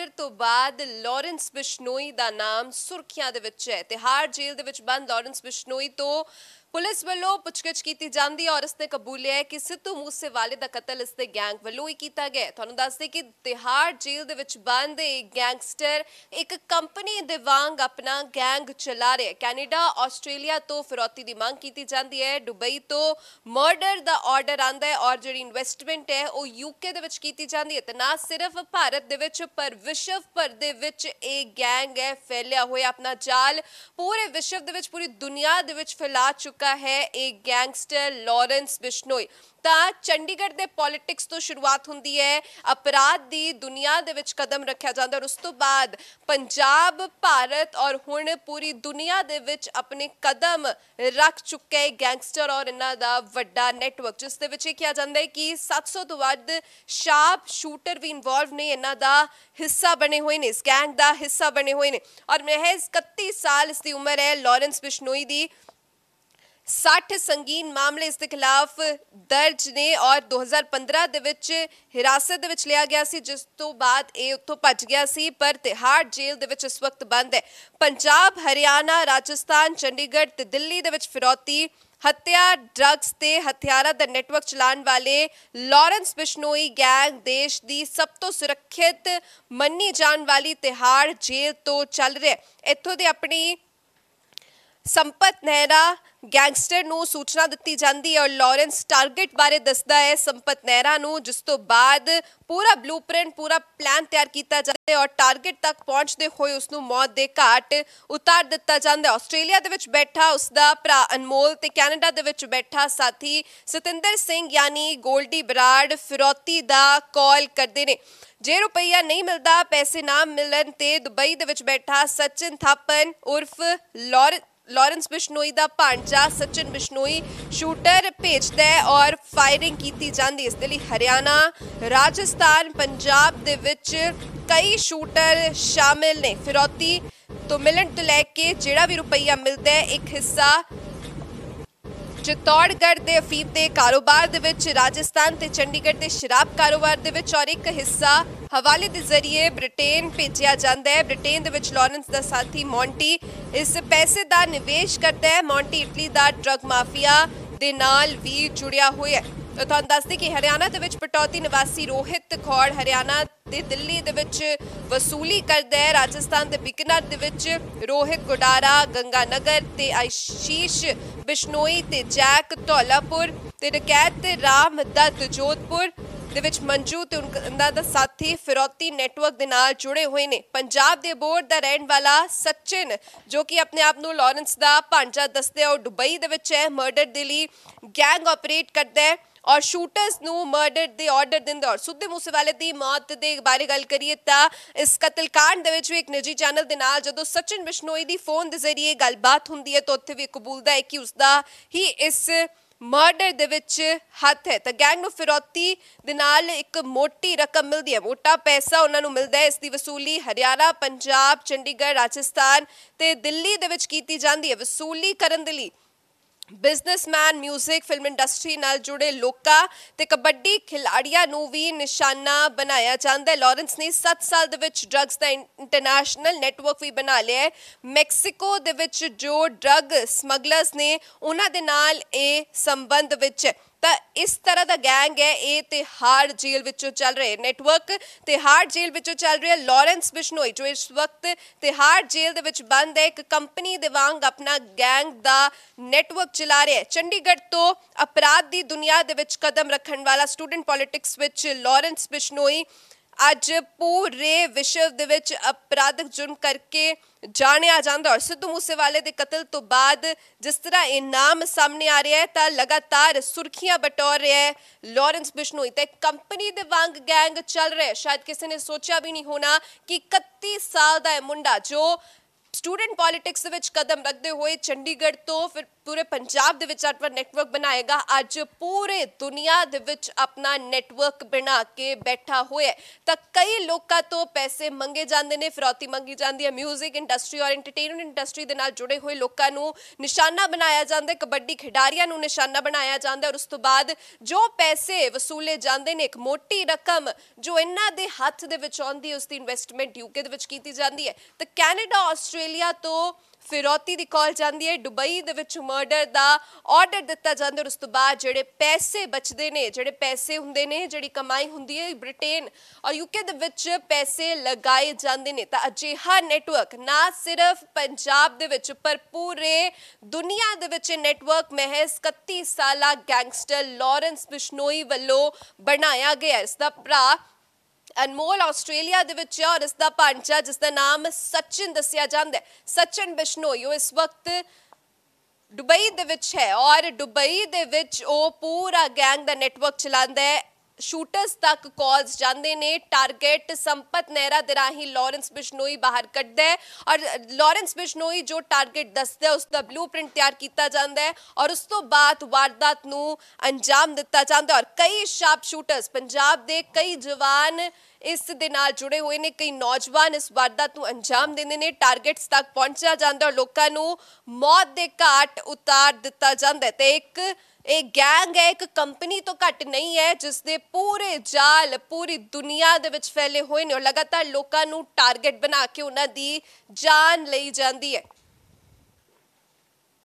murder ਤੋਂ ਬਾਅਦ Lawrence Bishnoi ਦਾ ਨਾਮ ਸੁਰਖੀਆਂ ਦੇ ਵਿੱਚ ਹੈ ਹਾਰ ਜੇਲ੍ਹ ਦੇ ਵਿੱਚ ਬੰਦ ਲਾਰੈਂਸ ਬਿਸ਼ਨੋਈ ਤੋਂ ਪੁਲਿਸ ਵੱਲੋਂ ਪੁੱਛਗਿੱਛ ਕੀਤੀ ਜਾਂਦੀ ਹੈ ਔਰ ਤੇ ਕਬੂਲਿਆ ਹੈ ਕਿ ਸਿੱਧੂ ਮੂਸੇਵਾਲੇ ਦਾ ਕਤਲ ਇਸ ਤੇ ਗੈਂਗ ਵੱਲੋਂ ਹੀ ਕੀਤਾ ਗਿਆ ਤੁਹਾਨੂੰ ਦੱਸ ਦੇ ਕਿ ਤਿਹਾੜ ਜੇਲ੍ਹ ਦੇ ਵਿੱਚ ਬੰਦ ਇੱਕ ਗੈਂਗਸਟਰ ਇੱਕ ਕੰਪਨੀ ਦੇ ਵਾਂਗ ਆਪਣਾ ਗੈਂਗ ਚਲਾ ਰਿਹਾ ਕੈਨੇਡਾ ਆਸਟ੍ਰੇਲੀਆ ਤੋਂ ਫਿਰੌਤੀ ਦੀ ਮੰਗ ਕੀਤੀ ਜਾਂਦੀ ਹੈ ਦੁਬਈ ਤੋਂ ਮਰਡਰ ਦਾ ਆਰਡਰ ਆਂਦਾ ਹੈ ਔਰ ਜਿਹੜੀ ਇਨਵੈਸਟਮੈਂਟ ਹੈ ਉਹ ਯੂਕੇ ਦੇ ਵਿੱਚ ਕੀਤੀ ਜਾਂਦੀ ਹੈ ਤੇ ਨਾ ਸਿਰਫ ਭਾਰਤ ਦੇ ਵਿੱਚ ਪਰ ਵਿਸ਼ਵ ਭਰ ਦੇ ਵਿੱਚ ਇਹ ਗੈਂਗ ਹੈ ਫੈਲਿਆ ਹੋਇਆ ਆਪਣਾ ਜਾਲ ਪੂਰੇ ਵਿਸ਼ਵ ਦੇ ਵਿੱਚ ਪੂਰੀ ਦੁਨੀਆ ਦੇ ਵਿੱਚ ਫੈਲਾ ਚੁੱਕਾ ਚੁੱਕਾ ਹੈ ਇਹ ਗੈਂਗਸਟਰ ਲਾਰੈਂਸ ਬਿਸ਼ਨੋਈ ਤਾਂ ਚੰਡੀਗੜ੍ਹ ਦੇ ਪੋਲਿਟਿਕਸ ਤੋਂ ਸ਼ੁਰੂਆਤ ਹੁੰਦੀ ਹੈ ਅਪਰਾਧ ਦੀ ਦੁਨੀਆ ਦੇ ਵਿੱਚ ਕਦਮ ਰੱਖਿਆ ਜਾਂਦਾ ਔਰ ਉਸ ਤੋਂ ਬਾਅਦ ਪੰਜਾਬ ਭਾਰਤ ਔਰ ਹੁਣ ਪੂਰੀ ਦੁਨੀਆ ਦੇ ਵਿੱਚ ਆਪਣੇ ਕਦਮ ਰੱਖ ਚੁੱਕੇ ਗੈਂਗਸਟਰ ਔਰ ਇਹਨਾਂ ਦਾ ਵੱਡਾ ਨੈਟਵਰਕ ਜਿਸ ਦੇ ਵਿੱਚ ਇਹ ਕਿਹਾ ਜਾਂਦਾ ਹੈ ਕਿ 700 ਤੋਂ ਵੱਧ ਸ਼ਾਰਪ ਸ਼ੂਟਰ ਵੀ ਇਨਵੋਲਵ ਨੇ ਇਹਨਾਂ ਦਾ ਹਿੱਸਾ ਬਣੇ ਹੋਏ ਨੇ ਇਸ ਗੈਂਗ ਦਾ ਹਿੱਸਾ ਬਣੇ ਹੋਏ ਨੇ ਔਰ ਮਹਿਜ਼ 31 ਸਾਲ ਇਸ ਦੀ ਉਮਰ ਹੈ ਲਾਰੈਂਸ ਬਿਸ਼ਨੋਈ ਦੀ 60 ਸੰਗੀਨ ਮਾਮਲੇ ਇਸ ਦੇ ਖਿਲਾਫ ਦਰਜ ਨੇ ਔਰ 2015 ਦੇ ਵਿੱਚ ਹਿਰਾਸਤ ਦੇ ਵਿੱਚ ਲਿਆ ਗਿਆ ਸੀ ਜਿਸ ਤੋਂ ਬਾਅਦ ਇਹ ਉੱਥੋਂ ਭੱਜ ਗਿਆ ਸੀ ਪਰ ਤਿਹਾੜ ਜੇਲ੍ਹ ਦੇ ਵਿੱਚ ਇਸ ਵਕਤ ਬੰਦ ਹੈ ਪੰਜਾਬ ਹਰਿਆਣਾ ਰਾਜਸਥਾਨ ਚੰਡੀਗੜ੍ਹ ਤੇ ਦਿੱਲੀ ਦੇ ਵਿੱਚ ਫਿਰੌਤੀ ਹੱਤਿਆ ਡਰੱਗਸ ਤੇ ਹਥਿਆਰਾਂ ਦਾ ਨੈਟਵਰਕ ਚਲਾਉਣ ਵਾਲੇ ਲਾਰੈਂਸ ਬਿਸ਼ਨੋਈ ਗੈਂਗ ਦੇਸ਼ ਦੀ ਸਭ ਤੋਂ ਸੁਰੱਖਿਅਤ ਮੰਨੀ ਜਾਣ ਵਾਲੀ ਤਿਹਾੜ ਜੇਲ੍ਹ ਤੋਂ ਚੱਲ ਰਿਹਾ ਇੱਥੋਂ ਦੇ ਆਪਣੀ ਸੰਪਤ ਨਹਿਰਾ ਗੈਂਗਸਟਰ ਨੂੰ ਸੂਚਨਾ ਦਿੱਤੀ ਜਾਂਦੀ ਹੈ ਔਰ ਲਾਰੈਂਸ ਟਾਰਗੇਟ ਬਾਰੇ ਦੱਸਦਾ ਹੈ ਸੰਪਤ ਨਹਿਰਾ ਨੂੰ ਜਿਸ ਤੋਂ ਬਾਅਦ ਪੂਰਾ ਬਲੂਪ੍ਰਿੰਟ ਪੂਰਾ ਪਲਾਨ ਤਿਆਰ ਕੀਤਾ ਜਾਂਦਾ ਹੈ ਔਰ ਟਾਰਗੇਟ ਤੱਕ ਪਹੁੰਚਦੇ ਹੋਏ ਉਸ ਨੂੰ ਮੌਤ ਦੇ ਘਾਟ ਉਤਾਰ ਦਿੱਤਾ ਜਾਂਦਾ ਹੈ ਆਸਟ੍ਰੇਲੀਆ ਦੇ ਵਿੱਚ ਬੈਠਾ ਉਸ ਦਾ ਭਰਾ ਅਨਮੋਲ ਤੇ ਕੈਨੇਡਾ ਦੇ ਵਿੱਚ ਬੈਠਾ ਸਾਥੀ ਸਤਿੰਦਰ ਸਿੰਘ ਯਾਨੀ ਗੋਲਡੀ ਬਰਾੜ ਫਿਰੋਤੀ ਦਾ ਕਾਲ ਕਰਦੇ ਨੇ ਜੇ ਰੁਪਈਆ ਨਹੀਂ ਮਿਲਦਾ ਪੈਸੇ ਨਾ ਮਿਲਣ ਤੇ ਦੁਬਈ ਦੇ ਵਿੱਚ ਬੈਠਾ ਸਚਿਨ ਥਾਪਨ ਉਰਫ ਲੌਰ ਲਾਰੈਂਸ ਬਿਸ਼ਨੋਈ ਦਾ ਭਾਂਜਾ ਸਚਿਨ ਬਿਸ਼ਨੋਈ ਸ਼ੂਟਰ ਭੇਜਦਾ ਹੈ ਔਰ ਫਾਇਰਿੰਗ ਕੀਤੀ ਜਾਂਦੀ ਇਸ ਦੇ ਲਈ ਹਰਿਆਣਾ ਰਾਜਸਥਾਨ ਪੰਜਾਬ ਦੇ ਵਿੱਚ ਕਈ ਸ਼ੂਟਰ ਸ਼ਾਮਿਲ ਨੇ ਫਿਰੌਤੀ ਤੋਂ ਮਿਲਣ ਤੋਂ ਲੈ ਕੇ ਜਿਹੜਾ ਵੀ ਰੁਪਈਆ ਮਿਲਦਾ ਹੈ ਇੱਕ ਹਿੱਸਾ ਚਿਤੌੜਗੜ੍ਹ ਦੇ ਅਫੀਮ ਦੇ ਕਾਰੋਬਾਰ ਦੇ ਵਿੱਚ ਰਾਜਸਥਾਨ ਤੇ ਚੰਡੀਗੜ੍ਹ ਦੇ ਸ਼ਰਾਬ ਕਾਰੋਬਾਰ ਦੇ ਵਿੱਚ ਔਰ ਇੱਕ ਹਿੱਸਾ ਹਵਾਲੇ ਦੇ ਜ਼ਰੀਏ ਬ੍ਰਿਟੇਨ ਭੇਜਿਆ ਜਾਂਦਾ ਹੈ ਬ੍ਰਿਟੇਨ ਦੇ ਵਿੱਚ ਲਾਰੈਂਸ ਦਾ ਸਾਥੀ ਮੌਂਟੀ ਇਸ ਪੈਸੇ ਦਾ ਨਿਵੇਸ਼ ਕਰਦਾ ਹੈ ਮੌਂਟੀ ਇਟਲੀ ਦਾ ਡਰਗ ਮਾਫੀਆ ਦੇ ਨਾਲ ਵੀ ਜੁੜਿਆ ਹੋਇਆ ਹੈ ਤੁਹਾਨੂੰ ਦੱਸਦੇ ਕਿ ਹਰਿਆਣਾ ਦੇ ਵਿੱਚ ਪਟੌਤੀ ਨਿਵਾਸੀ ਰੋਹਿਤ ਖੌੜ ਹਰਿਆਣਾ ਦੇ ਦਿੱਲੀ ਦੇ ਵਿੱਚ ਵਸੂਲੀ ਕਰਦਾ ਹੈ ਰਾਜਸਥਾਨ ਦੇ ਬਿਕਨਰ ਦੇ ਵਿੱਚ ਰੋਹਿਤ ਗੁਡਾਰਾ ਨਗਰ ਤੇ ਆਸ਼ੀਸ਼ ਬਿਸ਼ਨੋਈ ਤੇ ਜੈਕ ਧੌਲਾਪੁਰ ਤੇ ਰਕੈਤ ਤੇ ਰਾਮ ਦੱਤ ਜੋਧਪੁਰ ਦੇ ਵਿੱਚ ਮੰਜੂ ਤੇ ਉਹਨਾਂ ਦਾ ਸਾਥੀ ਫਿਰੌਤੀ ਨੈਟਵਰਕ ਦੇ ਨਾਲ ਜੁੜੇ ਹੋਏ ਨੇ ਪੰਜਾਬ ਦੇ ਬੋਰਡ ਦਾ ਰਹਿਣ ਵਾਲਾ ਸਚਿਨ ਜੋ ਕਿ ਆਪਣੇ ਆਪ ਨੂੰ ਲਾਰੈਂਸ ਦਾ ਭਾਂਜਾ ਦੱਸਦੇ ਆ ਉਹ ਦੁਬਈ ਦੇ ਵਿੱਚ ਹੈ ਮਰਡਰ ਦੇ ਲਈ ਗੈਂਗ ਆਪਰੇਟ ਕਰਦਾ ਹੈ ਔਰ ਸ਼ੂਟਰਸ ਨੂੰ ਮਰਡਰ ਦੇ ਆਰਡਰ ਦਿੰਦੇ ਔਰ ਸੁੱਧੇ ਮੂਸੇਵਾਲੇ ਦੀ ਮੌਤ ਦੇ ਬਾਰੇ ਗੱਲ ਕਰੀਏ ਤਾਂ ਇਸ ਕਤਲकांड ਦੇ ਵਿੱਚ ਵੀ ਇੱਕ ਨਿੱਜੀ ਚੈਨਲ ਦੇ ਨਾਲ ਜਦੋਂ ਸਚਿਨ ਬਿਸ਼ਨੋਈ ਦੀ ਫੋਨ ਦੇ ਜ਼ਰੀਏ ਗੱਲਬਾਤ ਹੁੰਦੀ ਹੈ ਤਾਂ ਉੱਥੇ ਵੀ ਕਬੂਲਦਾ ਹੈ ਕਿ ਉਸ ਦਾ ਹੀ ਇਸ ਮਰਡਰ ਦੇ ਵਿੱਚ ਹੱਥ ਹੈ ਤਾਂ ਗੈਂਗ ਨੂੰ ਫਿਰੌਤੀ ਦੇ ਨਾਲ ਇੱਕ ਮੋਟੀ ਰਕਮ ਮਿਲਦੀ ਹੈ ਮੋਟਾ ਪੈਸਾ ਉਹਨਾਂ ਨੂੰ ਮਿਲਦਾ ਹੈ ਇਸ ਦੀ ਵਸੂਲੀ ਹਰਿਆਣਾ ਪੰਜਾਬ ਚੰਡੀਗੜ੍ਹ ਰਾਜਸਥਾਨ ਤੇ ਦਿੱਲੀ ਦੇ ਵਿੱਚ ਕੀਤੀ ਜਾਂਦੀ ਹੈ ਵਸੂਲੀ ਕਰਨ ਦੇ ਲਈ ਬਿਜ਼ਨਸਮੈਨ 뮤직 ਫਿਲਮ ਇੰਡਸਟਰੀ ਨਾਲ ਜੁੜੇ ਲੋਕਾਂ ਤੇ ਕਬੱਡੀ ਖਿਡਾਰੀਆਂ ਨੂੰ ਵੀ ਨਿਸ਼ਾਨਾ ਬਣਾਇਆ ਜਾਂਦਾ ਹੈ ਲਾਰੈਂਸ ਨੇ 7 ਸਾਲ ਦੇ ਵਿੱਚ ਡਰੱਗਸ ਦਾ ਇੰਟਰਨੈਸ਼ਨਲ ਨੈਟਵਰਕ ਵੀ ਬਣਾ ਲਿਆ ਹੈ ਮੈਕਸੀਕੋ ਦੇ ਵਿੱਚ ਜੋ ਡਰੱਗ ਸਮਗਲਰਸ ਨੇ ਉਹਨਾਂ ਦੇ ਨਾਲ ਇਹ ਸੰਬੰਧ ਵਿੱਚ ਤਾਂ ਇਸ ਤਰ੍ਹਾਂ ਦਾ ਗੈਂਗ ਹੈ ਇਹ ਤਿਹਾੜ ਜੇਲ੍ਹ ਵਿੱਚੋਂ ਚੱਲ ਰਿਹਾ ਨੈਟਵਰਕ ਤਿਹਾੜ ਜੇਲ੍ਹ ਵਿੱਚੋਂ ਚੱਲ ਰਿਹਾ ਲਾਰੈਂਸ ਬਿਸ਼ਨੋਈ ਜੋ ਇਸ ਵਕਤ ਤਿਹਾੜ ਜੇਲ੍ਹ ਦੇ ਵਿੱਚ ਬੰਦ ਹੈ ਇੱਕ ਕੰਪਨੀ ਦੇ ਵਾਂਗ ਆਪਣਾ ਗੈਂਗ ਦਾ ਨੈਟਵਰਕ ਚਲਾ ਰਿਹਾ ਹੈ ਚੰਡੀਗੜ੍ਹ ਤੋਂ ਅਪਰਾਧ ਦੀ ਦੁਨੀਆ ਦੇ ਵਿੱਚ ਕਦਮ ਰੱਖਣ ਵਾਲਾ ਸਟੂਡੈਂਟ ਪੋਲਿਟਿਕਸ ਵਿੱਚ ਲਾਰੈਂਸ ਬਿਸ਼ਨੋਈ ਅੱਜ ਪੂਰੇ ਵਿਸ਼ਵ ਦੇ ਵਿੱਚ ਅਪਰਾਧਕ ਜੁਰਮ ਕਰਕੇ ਜਾਣਿਆ ਜਾਂਦਾ ਔਰ ਸਿੱਧੂ ਮੂਸੇਵਾਲੇ ਦੇ ਕਤਲ ਤੋਂ ਬਾਅਦ ਜਿਸ ਤਰ੍ਹਾਂ ਇਹ ਨਾਮ ਸਾਹਮਣੇ ਆ ਰਿਹਾ ਹੈ ਤਾਂ ਲਗਾਤਾਰ ਸੁਰਖੀਆਂ ਬਟੋਰ ਰਿਹਾ ਹੈ ਲਾਰੈਂਸ ਬਿਸ਼ਨੋਈ ਤੇ ਕੰਪਨੀ ਦੇ ਵਾਂਗ ਗੈਂਗ ਚੱਲ ਰਿਹਾ ਹੈ ਸ਼ਾਇਦ ਕਿਸੇ ਨੇ ਸੋਚਿਆ ਵੀ ਨਹੀਂ ਹੋਣਾ ਕਿ 31 ਸਾਲ ਦਾ ਇਹ ਮੁੰਡਾ ਜੋ ਸਟੂਡੈਂਟ ਪੋਲਿਟਿਕਸ ਦੇ ਵਿੱਚ ਕਦਮ ਰੱਖਦੇ ਹੋਏ ਚੰਡੀਗੜ੍ਹ ਤੋਂ ਫਿਰ ਪੂਰੇ ਪੰਜਾਬ ਦੇ ਵਿੱਚ ਆਪਣਾ ਨੈਟਵਰਕ ਬਣਾਏਗਾ ਅੱਜ ਪੂਰੇ ਦੁਨੀਆ ਦੇ ਵਿੱਚ ਆਪਣਾ ਨੈਟਵਰਕ ਬਣਾ ਕੇ ਬੈਠਾ ਹੋਇਆ ਤਾਂ ਕਈ ਲੋਕਾਂ ਤੋਂ ਪੈਸੇ ਮੰਗੇ ਜਾਂਦੇ ਨੇ ਫਿਰੌਤੀ ਮੰਗੀ ਜਾਂਦੀ ਹੈ 뮤직 ਇੰਡਸਟਰੀ ਔਰ ਐਂਟਰਟੇਨਮੈਂਟ ਇੰਡਸਟਰੀ ਦੇ ਨਾਲ ਜੁੜੇ ਹੋਏ ਲੋਕਾਂ ਨੂੰ ਨਿਸ਼ਾਨਾ ਬਣਾਇਆ ਜਾਂਦਾ ਕਬੱਡੀ ਖਿਡਾਰੀਆਂ ਨੂੰ ਨਿਸ਼ਾਨਾ ਬਣਾਇਆ ਜਾਂਦਾ ਔਰ ਉਸ ਤੋਂ ਬਾਅਦ ਜੋ ਪੈਸੇ ਵਸੂਲੇ ਜਾਂਦੇ ਨੇ ਇੱਕ ਮੋਟੀ ਰਕਮ ਜੋ ਇਹਨਾਂ ਦੇ ਹੱਥ ਦੇ ਵਿੱਚ ਆਉਂਦੀ ਉਸ ਦੀ ਇਨਵੈਸਟਮੈਂਟ ਯੂਕੇ ਦੇ ਵਿੱਚ ਕੀਤੀ ਜਾਂਦੀ ਹੈ ਤਾਂ ਕੈਨੇਡਾ ਆਸਟ੍ਰੇਲੀਆ ਆਸਟ੍ਰੇਲੀਆ ਤੋਂ ਫਿਰੌਤੀ ਦੀ ਕਾਲ ਜਾਂਦੀ ਹੈ ਦੁਬਈ ਦੇ ਵਿੱਚ ਮਰਡਰ ਦਾ ਆਰਡਰ ਦਿੱਤਾ ਜਾਂਦਾ ਔਰ ਉਸ ਤੋਂ ਬਾਅਦ ਜਿਹੜੇ ਪੈਸੇ ਬਚਦੇ ਨੇ ਜਿਹੜੇ ਪੈਸੇ ਹੁੰਦੇ ਨੇ ਜਿਹੜੀ ਕਮਾਈ ਹੁੰਦੀ ਹੈ ਬ੍ਰਿਟੇਨ ਔਰ ਯੂਕੇ ਦੇ ਵਿੱਚ ਪੈਸੇ ਲਗਾਏ ਜਾਂਦੇ ਨੇ ਤਾਂ ਅਜਿਹਾ ਨੈਟਵਰਕ ਨਾ ਸਿਰਫ ਪੰਜਾਬ ਦੇ ਵਿੱਚ ਪਰ ਪੂਰੇ ਦੁਨੀਆ ਦੇ ਵਿੱਚ ਨੈਟਵਰਕ ਮਹਿਜ਼ 31 ਸਾਲਾ ਗੈਂਗਸਟਰ ਲਾਰੈਂਸ ਬਿਸ਼ਨੋਈ ਵੱਲੋਂ ਬਣਾਇਆ ਗਿਆ ਇਸ ਦਾ ਭਰਾ ਅਨਮੋਲ ਆਸਟ੍ਰੇਲੀਆ ਦੇ ਵਿੱਚ ਔਰ ਇਸ ਦਾ ਪੰਚਾ ਜਿਸ ਦਾ ਨਾਮ ਸਚਿਨ ਦੱਸਿਆ ਜਾਂਦਾ ਹੈ ਸਚਿਨ ਬਿਸ਼ਨੋ ਯੂ ਇਸ ਵਕਤ ਦੁਬਈ ਦੇ ਵਿੱਚ ਹੈ ਔਰ ਦੁਬਈ ਦੇ ਵਿੱਚ ਉਹ ਪੂਰਾ ਗੈਂਗ ਦਾ ਨੈਟਵਰਕ ਚਲਾਉਂਦਾ ਹੈ ਸ਼ੂਟਰਸ ਤੱਕ ਕਾਲਸ ਜਾਂਦੇ ਨੇ ਟਾਰਗੇਟ ਸੰਪਤ ਨਹਿਰਾ ਦੇ ਰਾਹੀਂ ਲਾਰੈਂਸ ਬਿਸ਼ਨੋਈ ਬਾਹਰ ਕੱਢਦਾ ਹੈ ਔਰ ਲਾਰੈਂਸ ਬਿਸ਼ਨੋਈ ਜੋ ਟਾਰਗੇਟ ਦੱਸਦਾ ਹੈ ਉਸ ਦਾ ਬਲੂਪ੍ਰਿੰਟ ਤਿਆਰ ਕੀਤਾ ਜਾਂਦਾ ਹੈ ਔਰ ਉਸ ਤੋਂ ਬਾਅਦ ਵਾਰਦਾਤ ਨੂੰ ਅੰਜਾਮ ਦਿੱਤਾ ਜਾਂਦਾ ਔਰ ਕਈ ਸ਼ਾਰਪ ਸ਼ੂਟਰਸ ਪੰਜਾਬ ਦੇ ਕਈ ਜਵਾਨ ਇਸ ਦੇ ਨਾਲ ਜੁੜੇ ਹੋਏ ਨੇ ਕਈ ਨੌਜਵਾਨ ਇਸ ਵਾਰਦਾਤ ਨੂੰ ਅੰਜਾਮ ਦਿੰਦੇ ਨੇ ਟਾਰਗੇਟਸ ਤੱਕ ਪਹੁੰਚਿਆ ਜਾਂਦਾ ਔਰ ਲੋਕਾਂ ਨੂੰ ਮੌਤ ਦੇ ਘਾਟ ਉਤਾਰ ਦਿੱਤਾ ਜਾਂਦਾ ਤੇ ਇੱਕ ਇਹ ਗੈਂਗ ਹੈ ਇੱਕ ਕੰਪਨੀ ਤੋਂ ਘੱਟ ਨਹੀਂ ਹੈ ਜਿਸ ਦੇ ਪੂਰੇ ਜਾਲ ਪੂਰੀ ਦੁਨੀਆ ਦੇ ਵਿੱਚ ਫੈਲੇ ਹੋਏ ਨੇ ਔਰ ਲਗਾਤਾਰ ਲੋਕਾਂ ਨੂੰ ਟਾਰਗੇਟ ਬਣਾ ਕੇ ਉਹਨਾਂ ਦੀ ਜਾਨ ਲਈ ਜਾਂਦੀ ਹੈ